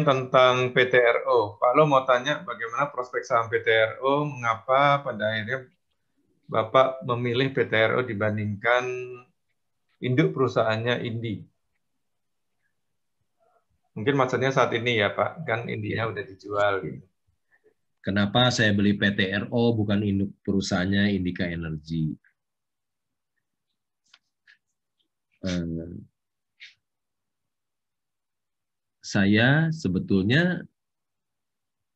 tentang PTRO. Pak Lo mau tanya bagaimana prospek saham PTRO, mengapa pada akhirnya Bapak memilih PTRO dibandingkan induk perusahaannya Indi? Mungkin maksudnya saat ini ya Pak, kan Indinya udah dijual. Gitu. Kenapa saya beli PTRO bukan induk perusahaannya Indika Energy? Eh, saya sebetulnya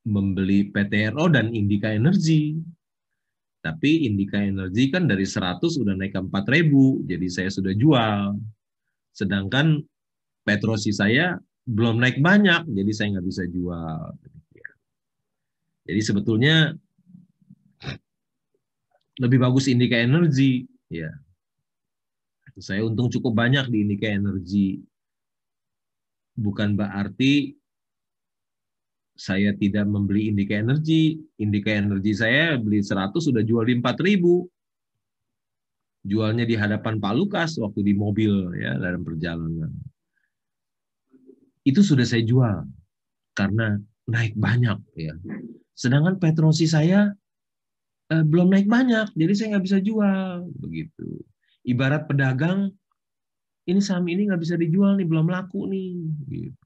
membeli PTRO dan Indika Energi. Tapi Indika Energi kan dari 100 udah naik ke 4000, jadi saya sudah jual. Sedangkan Petrosi saya belum naik banyak, jadi saya nggak bisa jual. Jadi sebetulnya lebih bagus Indika Energi, ya. Saya untung cukup banyak di Indika Energi bukan berarti saya tidak membeli indika energi. Indika energi saya beli 100 sudah jual di 4000. Jualnya di hadapan Pak Lukas waktu di mobil ya dalam perjalanan. Itu sudah saya jual karena naik banyak ya. Sedangkan Petrosi saya eh, belum naik banyak, jadi saya nggak bisa jual begitu. Ibarat pedagang ini saham ini nggak bisa dijual nih, belum laku nih. Gitu.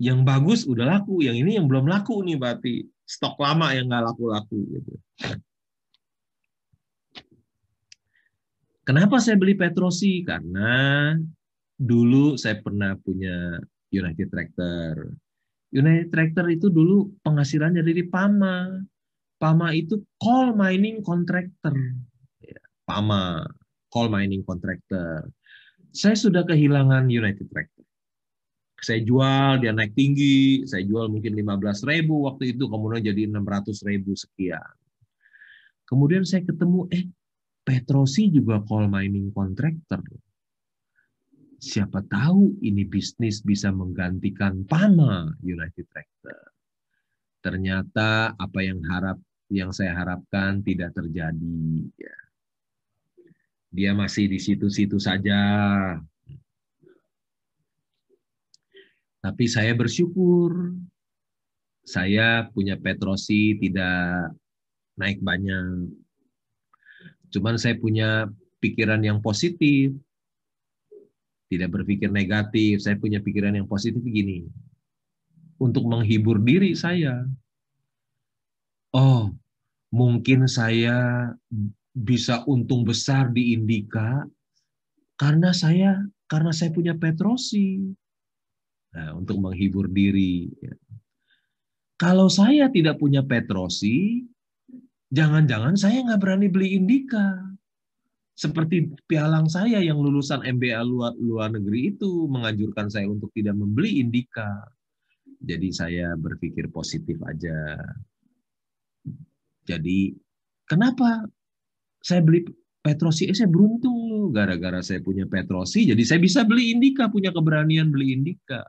Yang bagus udah laku, yang ini yang belum laku nih berarti stok lama yang nggak laku-laku gitu. Kenapa saya beli Petrosi? Karena dulu saya pernah punya United Tractor. United Tractor itu dulu penghasilannya dari Pama. Pama itu coal mining contractor. Ya, Pama, coal mining contractor. Saya sudah kehilangan United Tractor. Saya jual, dia naik tinggi, saya jual mungkin 15 ribu waktu itu, kemudian jadi 600 ribu sekian. Kemudian saya ketemu, eh Petrosi juga coal mining contractor. Siapa tahu ini bisnis bisa menggantikan Pama United Tractor. Ternyata apa yang harap yang saya harapkan tidak terjadi. Ya dia masih di situ-situ saja. Tapi saya bersyukur saya punya Petrosi tidak naik banyak. Cuman saya punya pikiran yang positif. Tidak berpikir negatif, saya punya pikiran yang positif begini. Untuk menghibur diri saya. Oh, mungkin saya bisa untung besar di Indika karena saya karena saya punya Petrosi. Nah, untuk menghibur diri. Ya. Kalau saya tidak punya Petrosi, jangan-jangan saya nggak berani beli Indika. Seperti pialang saya yang lulusan MBA luar, luar negeri itu menganjurkan saya untuk tidak membeli Indika. Jadi saya berpikir positif aja. Jadi kenapa saya beli Petrosi, eh saya beruntung gara-gara saya punya Petrosi, jadi saya bisa beli Indika, punya keberanian beli Indika.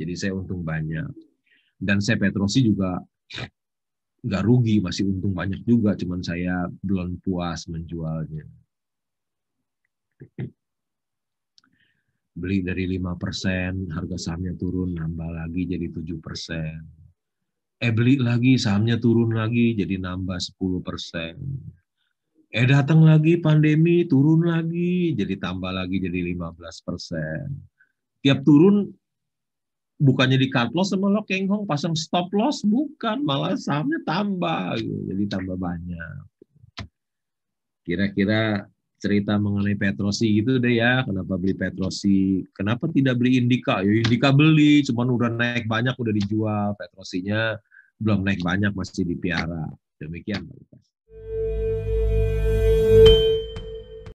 Jadi saya untung banyak. Dan saya Petrosi juga nggak rugi, masih untung banyak juga, cuman saya belum puas menjualnya. Beli dari 5%, harga sahamnya turun, nambah lagi jadi 7%. Eh beli lagi, sahamnya turun lagi, jadi nambah 10%. Eh datang lagi pandemi, turun lagi, jadi tambah lagi jadi 15 persen. Tiap turun bukannya di cut loss sama lo kenghong pasang stop loss bukan malah sahamnya tambah gitu. jadi tambah banyak kira-kira cerita mengenai Petrosi gitu deh ya kenapa beli Petrosi kenapa tidak beli Indika ya Indika beli cuman udah naik banyak udah dijual Petrosinya belum naik banyak masih dipiara demikian Pak